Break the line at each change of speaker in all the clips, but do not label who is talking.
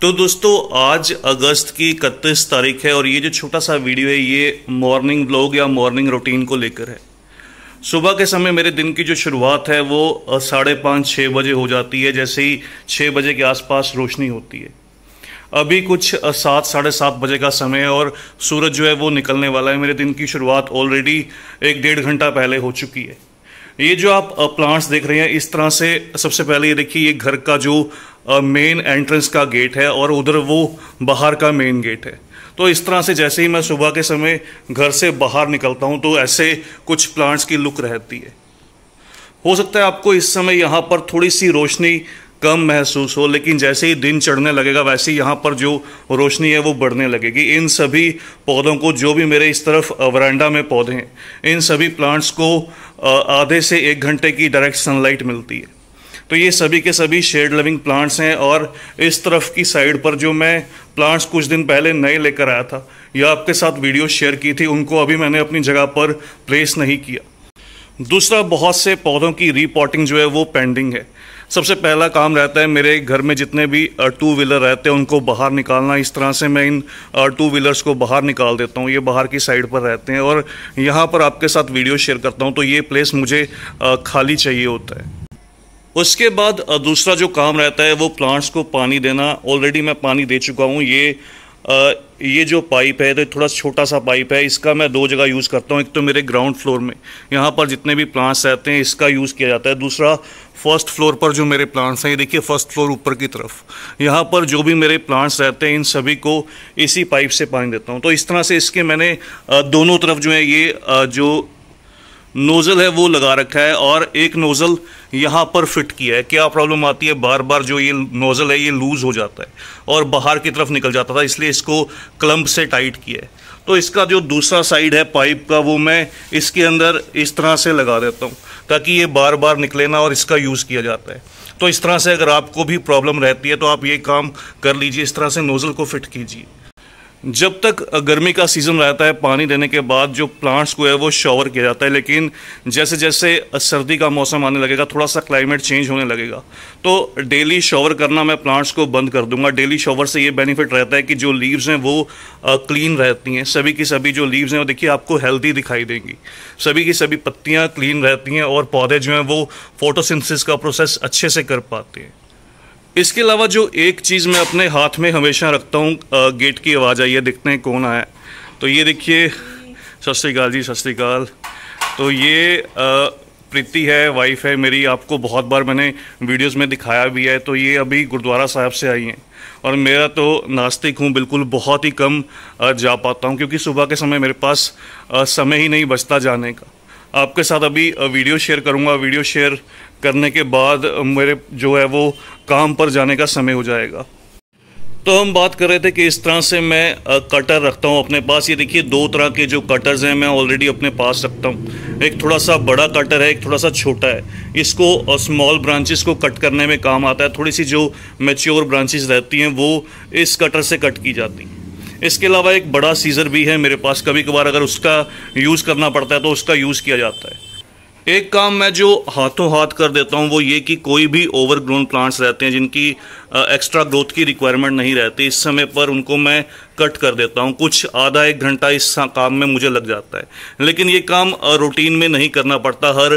तो दोस्तों आज अगस्त की इकतीस तारीख है और ये जो छोटा सा वीडियो है ये मॉर्निंग ब्लॉग या मॉर्निंग रूटीन को लेकर है सुबह के समय मेरे दिन की जो शुरुआत है वो साढ़े पाँच छः बजे हो जाती है जैसे ही छः बजे के आसपास रोशनी होती है अभी कुछ सात साढ़े सात बजे का समय है और सूरज जो है वो निकलने वाला है मेरे दिन की शुरुआत ऑलरेडी एक डेढ़ घंटा पहले हो चुकी है ये जो आप प्लांट्स देख रहे हैं इस तरह से सबसे पहले ये देखिए ये घर का जो मेन एंट्रेंस का गेट है और उधर वो बाहर का मेन गेट है तो इस तरह से जैसे ही मैं सुबह के समय घर से बाहर निकलता हूँ तो ऐसे कुछ प्लांट्स की लुक रहती है हो सकता है आपको इस समय यहाँ पर थोड़ी सी रोशनी कम महसूस हो लेकिन जैसे ही दिन चढ़ने लगेगा वैसे ही यहाँ पर जो रोशनी है वो बढ़ने लगेगी इन सभी पौधों को जो भी मेरे इस तरफ वरांडा में पौधे हैं इन सभी प्लांट्स को आधे से एक घंटे की डायरेक्ट सनलाइट मिलती है तो ये सभी के सभी शेड लविंग प्लांट्स हैं और इस तरफ की साइड पर जो मैं प्लांट्स कुछ दिन पहले नए लेकर आया था या आपके साथ वीडियो शेयर की थी उनको अभी मैंने अपनी जगह पर प्लेस नहीं किया दूसरा बहुत से पौधों की रीपॉटिंग जो है वो पेंडिंग है सबसे पहला काम रहता है मेरे घर में जितने भी टू व्हीलर रहते हैं उनको बाहर निकालना इस तरह से मैं इन टू व्हीलर्स को बाहर निकाल देता हूँ ये बाहर की साइड पर रहते हैं और यहाँ पर आपके साथ वीडियो शेयर करता हूँ तो ये प्लेस मुझे खाली चाहिए होता है उसके बाद दूसरा जो काम रहता है वो प्लांट्स को पानी देना ऑलरेडी मैं पानी दे चुका हूँ ये ये जो पाइप है तो थोड़ा छोटा सा पाइप है इसका मैं दो जगह यूज़ करता हूँ एक तो मेरे ग्राउंड फ्लोर में यहाँ पर जितने भी प्लांट्स रहते हैं इसका यूज़ किया जाता है दूसरा फर्स्ट फ्लोर पर जो मेरे प्लांट्स हैं ये देखिए फर्स्ट फ्लोर ऊपर की तरफ यहाँ पर जो भी मेरे प्लांट्स रहते हैं इन सभी को इसी पाइप से पानी देता हूँ तो इस तरह से इसके मैंने दोनों तरफ जो है ये जो नोज़ल है वो लगा रखा है और एक नोज़ल यहाँ पर फिट किया है क्या प्रॉब्लम आती है बार बार जो ये नोज़ल है ये लूज़ हो जाता है और बाहर की तरफ निकल जाता था इसलिए इसको क्लम्प से टाइट किया है तो इसका जो दूसरा साइड है पाइप का वो मैं इसके अंदर इस तरह से लगा देता हूँ ताकि ये बार बार निकले ना और इसका यूज़ किया जाता है तो इस तरह से अगर आपको भी प्रॉब्लम रहती है तो आप ये काम कर लीजिए इस तरह से नोज़ल को फिट कीजिए जब तक गर्मी का सीज़न रहता है पानी देने के बाद जो प्लांट्स को है वो शॉवर किया जाता है लेकिन जैसे जैसे सर्दी का मौसम आने लगेगा थोड़ा सा क्लाइमेट चेंज होने लगेगा तो डेली शॉवर करना मैं प्लांट्स को बंद कर दूंगा डेली शॉवर से ये बेनिफिट रहता है कि जो लीव्स हैं वो क्लीन रहती हैं सभी की सभी जो लीव्स हैं वो देखिए आपको हेल्दी दिखाई देंगी सभी की सभी पत्तियाँ क्लीन रहती हैं और पौधे जो हैं वो फोटोसिंथसिस का प्रोसेस अच्छे से कर पाते हैं इसके अलावा जो एक चीज़ मैं अपने हाथ में हमेशा रखता हूँ गेट की आवाज़ आई है देखते हैं कौन आया तो ये देखिए सत श्रीकाल जी सत श्रीकाल तो ये प्रीति है वाइफ है मेरी आपको बहुत बार मैंने वीडियोस में दिखाया भी है तो ये अभी गुरुद्वारा साहब से आई हैं और मेरा तो नास्तिक हूँ बिल्कुल बहुत ही कम जा पाता हूँ क्योंकि सुबह के समय मेरे पास समय ही नहीं बचता जाने का आपके साथ अभी वीडियो शेयर करूँगा वीडियो शेयर करने के बाद मेरे जो है वो काम पर जाने का समय हो जाएगा तो हम बात कर रहे थे कि इस तरह से मैं कटर रखता हूँ अपने पास ये देखिए दो तरह के जो कटर्स हैं मैं ऑलरेडी अपने पास रखता हूँ एक थोड़ा सा बड़ा कटर है एक थोड़ा सा छोटा है इसको स्मॉल ब्रांचेस को कट करने में काम आता है थोड़ी सी जो मेच्योर ब्रांचेस रहती हैं वो इस कटर से कट की जाती हैं इसके अलावा एक बड़ा सीज़र भी है मेरे पास कभी कभार अगर उसका यूज़ करना पड़ता है तो उसका यूज़ किया जाता है एक काम मैं जो हाथों हाथ कर देता हूँ वो ये कि कोई भी ओवरग्रोन प्लांट्स रहते हैं जिनकी एक्स्ट्रा ग्रोथ की रिक्वायरमेंट नहीं रहती इस समय पर उनको मैं कट कर देता हूँ कुछ आधा एक घंटा इस काम में मुझे लग जाता है लेकिन ये काम रूटीन में नहीं करना पड़ता हर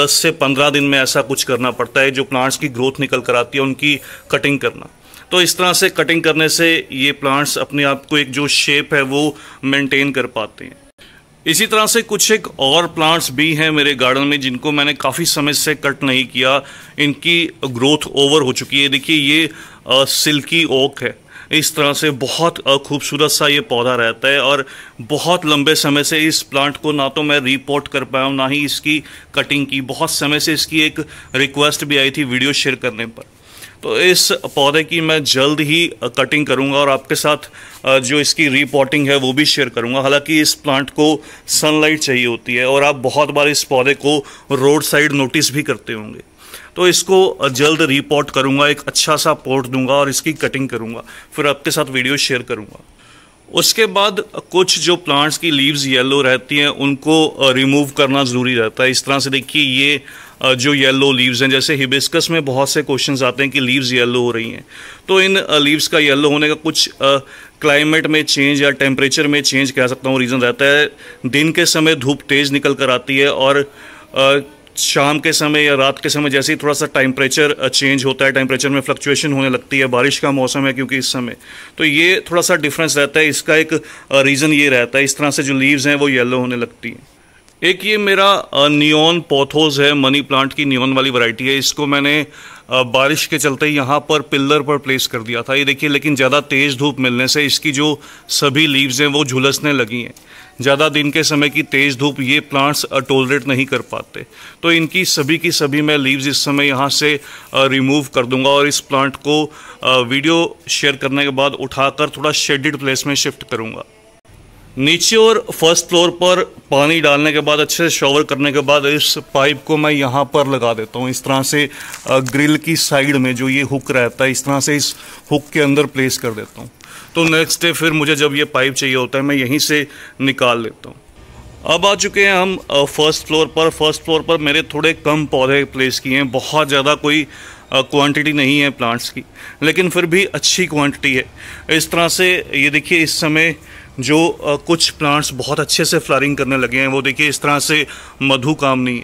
दस से पंद्रह दिन में ऐसा कुछ करना पड़ता है जो प्लांट्स की ग्रोथ निकल कर आती है उनकी कटिंग करना तो इस तरह से कटिंग करने से ये प्लांट्स अपने आप को एक जो शेप है वो मेंटेन कर पाते हैं इसी तरह से कुछ एक और प्लांट्स भी हैं मेरे गार्डन में जिनको मैंने काफ़ी समय से कट नहीं किया इनकी ग्रोथ ओवर हो चुकी है देखिए ये आ, सिल्की ओक है इस तरह से बहुत खूबसूरत सा ये पौधा रहता है और बहुत लंबे समय से इस प्लांट को ना तो मैं रिपोर्ट कर पाया हूँ ना ही इसकी कटिंग की बहुत समय से इसकी एक रिक्वेस्ट भी आई थी वीडियो शेयर करने पर तो इस पौधे की मैं जल्द ही कटिंग करूंगा और आपके साथ जो इसकी रिपोर्टिंग है वो भी शेयर करूंगा हालांकि इस प्लांट को सनलाइट चाहिए होती है और आप बहुत बार इस पौधे को रोड साइड नोटिस भी करते होंगे तो इसको जल्द रिपोर्ट करूंगा एक अच्छा सा पोर्ट दूंगा और इसकी कटिंग करूंगा फिर आपके साथ वीडियो शेयर करूंगा उसके बाद कुछ जो प्लांट्स की लीव्स येलो रहती हैं उनको रिमूव करना ज़रूरी रहता है इस तरह से देखिए ये जो येलो लीव्स हैं जैसे हिबिस्कस में बहुत से क्वेश्चंस आते हैं कि लीव्स येलो हो रही हैं तो इन लीव्स का येलो होने का कुछ क्लाइमेट में चेंज या टेम्परेचर में चेंज कह सकता हूँ रीज़न रहता है दिन के समय धूप तेज़ निकल कर आती है और शाम के समय या रात के समय जैसे ही थोड़ा सा टेम्परेचर चेंज होता है टेम्परेचर में फ्लक्चुएशन होने लगती है बारिश का मौसम है क्योंकि इस समय तो ये थोड़ा सा डिफरेंस रहता है इसका एक रीज़न ये रहता है इस तरह से जो लीव्स हैं वो येलो होने लगती हैं एक ये मेरा नियोन पोथोज है मनी प्लांट की नियोन वाली वैरायटी है इसको मैंने बारिश के चलते यहाँ पर पिल्लर पर प्लेस कर दिया था ये देखिए लेकिन ज़्यादा तेज़ धूप मिलने से इसकी जो सभी लीव्स हैं वो झुलसने लगी हैं ज़्यादा दिन के समय की तेज़ धूप ये प्लांट्स टोलरेट नहीं कर पाते तो इनकी सभी की सभी मैं लीव्स इस समय यहाँ से रिमूव कर दूंगा और इस प्लांट को वीडियो शेयर करने के बाद उठाकर थोड़ा शेडिड प्लेस में शिफ्ट करूँगा नीचे और फर्स्ट फ्लोर पर पानी डालने के बाद अच्छे से शॉवर करने के बाद इस पाइप को मैं यहाँ पर लगा देता हूँ इस तरह से ग्रिल की साइड में जो ये हुक रहता है इस तरह से इस हुक के अंदर प्लेस कर देता हूँ तो नेक्स्ट डे फिर मुझे जब ये पाइप चाहिए होता है मैं यहीं से निकाल लेता हूँ अब आ चुके हैं हम फर्स्ट फ्लोर पर फर्स्ट फ्लोर पर मेरे थोड़े कम पौधे प्लेस किए हैं बहुत ज़्यादा कोई क्वांटिटी नहीं है प्लांट्स की लेकिन फिर भी अच्छी क्वांटिटी है इस तरह से ये देखिए इस समय जो कुछ प्लांट्स बहुत अच्छे से फ्लारिंग करने लगे हैं वो देखिए इस तरह से मधु कामनी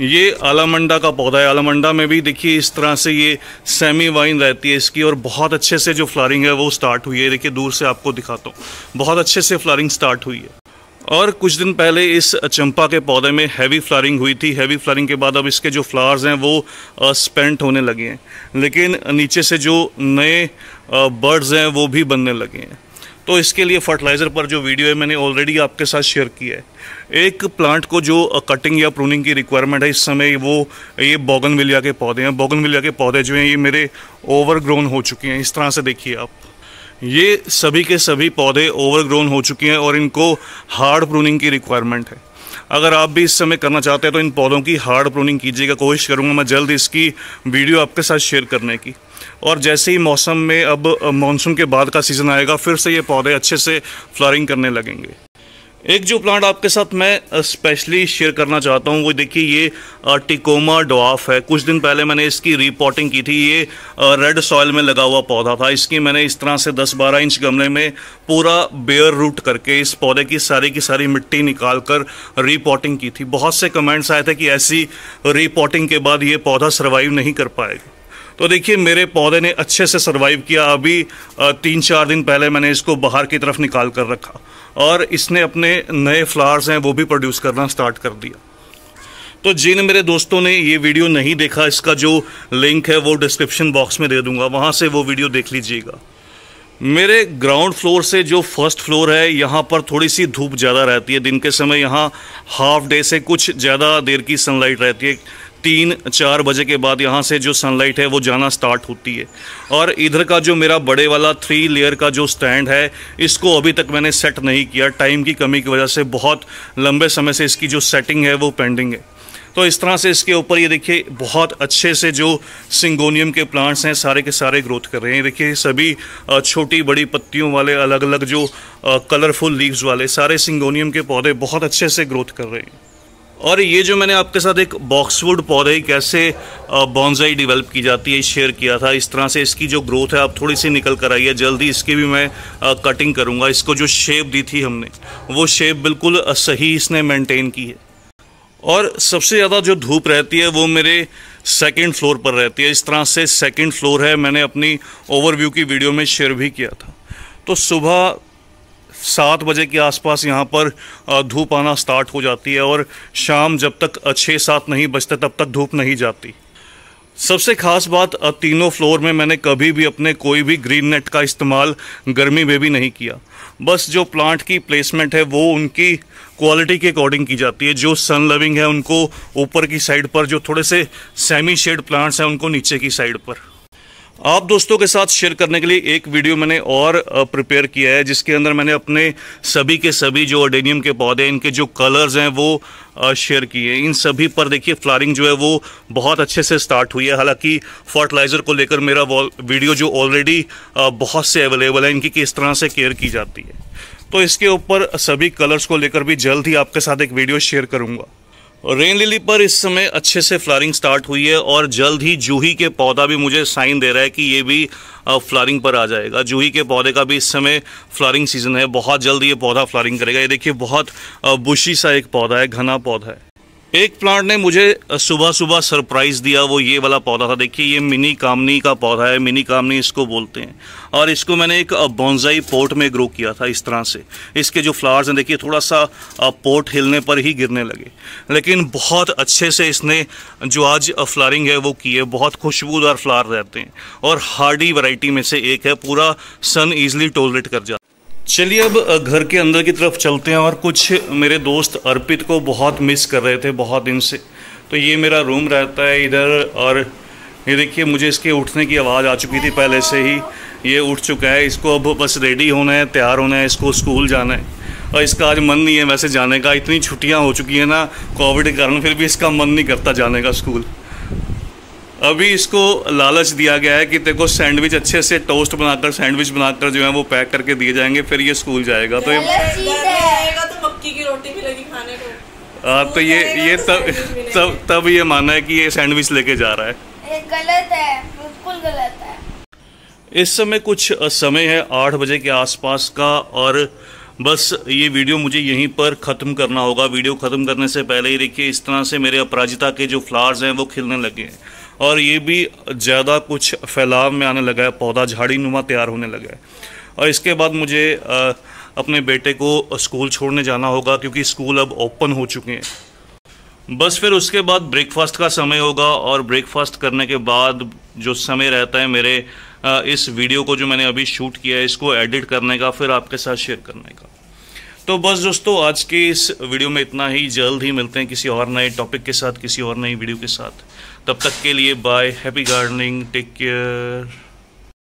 ये आलामंडा का पौधा है आलामंडा में भी देखिए इस तरह से ये सेमी वाइन रहती है इसकी और बहुत अच्छे से जो फ्लारिंग है वो स्टार्ट हुई है देखिए दूर से आपको दिखाता हूँ बहुत अच्छे से फ्लारिंग स्टार्ट हुई है और कुछ दिन पहले इस चंपा के पौधे में हैवी फ्लारिंग हुई थी हैवी फ्लारिंग के बाद अब इसके जो फ्लावर्स हैं वो स्पेंट होने लगे हैं लेकिन नीचे से जो नए बर्ड्स हैं वो भी बनने लगे हैं तो इसके लिए फर्टिलाइज़र पर जो वीडियो है मैंने ऑलरेडी आपके साथ शेयर किया है एक प्लांट को जो कटिंग या प्रूनिंग की रिक्वायरमेंट है इस समय वो ये बॉगन के पौधे हैं बॉगन के पौधे जो हैं ये मेरे ओवरग्रोन हो चुके हैं इस तरह से देखिए आप ये सभी के सभी पौधे ओवरग्रोन हो चुके हैं और इनको हार्ड प्रूनिंग की रिक्वायरमेंट है अगर आप भी इस समय करना चाहते हैं तो इन पौधों की हार्ड प्रूनिंग कीजिएगा कोशिश करूँगा मैं जल्द इसकी वीडियो आपके साथ शेयर करने की और जैसे ही मौसम में अब मानसून के बाद का सीज़न आएगा फिर से ये पौधे अच्छे से फ्लॉरिंग करने लगेंगे एक जो प्लांट आपके साथ मैं स्पेशली शेयर करना चाहता हूँ वो देखिए ये टिकोमा डॉफ है कुछ दिन पहले मैंने इसकी रिपोर्टिंग की थी ये रेड सॉयल में लगा हुआ पौधा था इसकी मैंने इस तरह से 10-12 इंच गमले में पूरा बेयर रूट करके इस पौधे की सारी की सारी मिट्टी निकाल कर रिपोर्टिंग की थी बहुत से कमेंट्स आए थे कि ऐसी रिपोर्टिंग के बाद ये पौधा सर्वाइव नहीं कर पाएगा तो देखिए मेरे पौधे ने अच्छे से सर्वाइव किया अभी तीन चार दिन पहले मैंने इसको बाहर की तरफ निकाल कर रखा और इसने अपने नए फ्लावर्स हैं वो भी प्रोड्यूस करना स्टार्ट कर दिया तो जिन मेरे दोस्तों ने ये वीडियो नहीं देखा इसका जो लिंक है वो डिस्क्रिप्शन बॉक्स में दे दूंगा वहाँ से वो वीडियो देख लीजिएगा मेरे ग्राउंड फ्लोर से जो फर्स्ट फ्लोर है यहाँ पर थोड़ी सी धूप ज़्यादा रहती है दिन के समय यहाँ हाफ डे से कुछ ज़्यादा देर की सनलाइट रहती है तीन चार बजे के बाद यहाँ से जो सनलाइट है वो जाना स्टार्ट होती है और इधर का जो मेरा बड़े वाला थ्री लेयर का जो स्टैंड है इसको अभी तक मैंने सेट नहीं किया टाइम की कमी की वजह से बहुत लंबे समय से इसकी जो सेटिंग है वो पेंडिंग है तो इस तरह से इसके ऊपर ये देखिए बहुत अच्छे से जो सिंगोनियम के प्लांट्स हैं सारे के सारे ग्रोथ कर रहे हैं देखिए सभी छोटी बड़ी पत्तियों वाले अलग अलग जो कलरफुल लीव्स वाले सारे सिंगोनियम के पौधे बहुत अच्छे से ग्रोथ कर रहे हैं और ये जो मैंने आपके साथ एक बॉक्सवुड पौधे कैसे बॉन्जाई डेवलप की जाती है शेयर किया था इस तरह से इसकी जो ग्रोथ है आप थोड़ी सी निकल कर आई है जल्दी इसकी भी मैं कटिंग करूँगा इसको जो शेप दी थी हमने वो शेप बिल्कुल सही इसने मेंटेन की है और सबसे ज़्यादा जो धूप रहती है वो मेरे सेकेंड फ्लोर पर रहती है इस तरह से सेकेंड फ्लोर है मैंने अपनी ओवरव्यू की वीडियो में शेयर भी किया था तो सुबह सात बजे के आसपास यहाँ पर धूप आना स्टार्ट हो जाती है और शाम जब तक छः सात नहीं बजते तब तक धूप नहीं जाती सबसे खास बात तीनों फ्लोर में मैंने कभी भी अपने कोई भी ग्रीन नेट का इस्तेमाल गर्मी में भी नहीं किया बस जो प्लांट की प्लेसमेंट है वो उनकी क्वालिटी के अकॉर्डिंग की जाती है जो सन लविंग है उनको ऊपर की साइड पर जो थोड़े से सेमी शेड प्लांट्स हैं उनको नीचे की साइड पर आप दोस्तों के साथ शेयर करने के लिए एक वीडियो मैंने और प्रिपेयर किया है जिसके अंदर मैंने अपने सभी के सभी जो ऑडेनियम के पौधे इनके जो कलर्स हैं वो शेयर किए इन सभी पर देखिए फ्लारिंग जो है वो बहुत अच्छे से स्टार्ट हुई है हालांकि फर्टिलाइज़र को लेकर मेरा वीडियो जो ऑलरेडी बहुत से अवेलेबल है इनकी किस तरह से केयर की जाती है तो इसके ऊपर सभी कलर्स को लेकर भी जल्द ही आपके साथ एक वीडियो शेयर करूँगा रेन लिली पर इस समय अच्छे से फ्लारिंग स्टार्ट हुई है और जल्द ही जूही के पौधा भी मुझे साइन दे रहा है कि ये भी फ्लारिंग पर आ जाएगा जूही के पौधे का भी इस समय फ्लारिंग सीजन है बहुत जल्द ये पौधा फ्लारिंग करेगा ये देखिए बहुत बुशी सा एक पौधा है घना पौधा है एक प्लांट ने मुझे सुबह सुबह सरप्राइज दिया वो ये वाला पौधा था देखिए ये मिनी कामनी का पौधा है मिनी कामनी इसको बोलते हैं और इसको मैंने एक बॉन्जाई पोर्ट में ग्रो किया था इस तरह से इसके जो फ्लावर्स हैं देखिए थोड़ा सा पोर्ट हिलने पर ही गिरने लगे लेकिन बहुत अच्छे से इसने जो आज फ्लारिंग है वो की है बहुत खुशबूदार फ्लावर रहते हैं और हार्डी वराइटी में से एक है पूरा सन ईजिली टोलरेट कर जाता चलिए अब घर के अंदर की तरफ चलते हैं और कुछ मेरे दोस्त अर्पित को बहुत मिस कर रहे थे बहुत दिन से तो ये मेरा रूम रहता है इधर और ये देखिए मुझे इसके उठने की आवाज़ आ चुकी थी पहले से ही ये उठ चुका है इसको अब बस रेडी होना है तैयार होना है इसको स्कूल जाना है और इसका आज मन नहीं है वैसे जाने का इतनी छुट्टियाँ हो चुकी हैं ना कोविड के कारण फिर भी इसका मन नहीं करता जाने का स्कूल अभी इसको लालच दिया गया है कि देखो सैंडविच अच्छे से टोस्ट बनाकर सैंडविच बनाकर जो है वो पैक करके दिए जाएंगे फिर ये स्कूल जाएगा तो ये तो मक्की की रोटी मिलेगी खाने को आ, तो ये ये तो तब तब तब ये माना है कि ये सैंडविच लेके जा रहा है गलत है बिल्कुल गलत है इस समय कुछ समय है आठ बजे के आसपास का और बस ये वीडियो मुझे यहीं पर ख़त्म करना होगा वीडियो ख़त्म करने से पहले ही देखिए इस तरह से मेरे अपराजिता के जो फ्लावर्स हैं वो खिलने लगे हैं और ये भी ज़्यादा कुछ फैलाव में आने लगा है पौधा झाड़ी नुमा तैयार होने लगा है और इसके बाद मुझे अपने बेटे को स्कूल छोड़ने जाना होगा क्योंकि स्कूल अब ओपन हो चुके हैं बस फिर उसके बाद ब्रेकफास्ट का समय होगा और ब्रेकफास्ट करने के बाद जो समय रहता है मेरे इस वीडियो को जो मैंने अभी शूट किया है इसको एडिट करने का फिर आपके साथ शेयर करने का तो बस दोस्तों आज के इस वीडियो में इतना ही जल्द ही मिलते हैं किसी और नए टॉपिक के साथ किसी और नई वीडियो के साथ तब तक के लिए bye happy gardening take care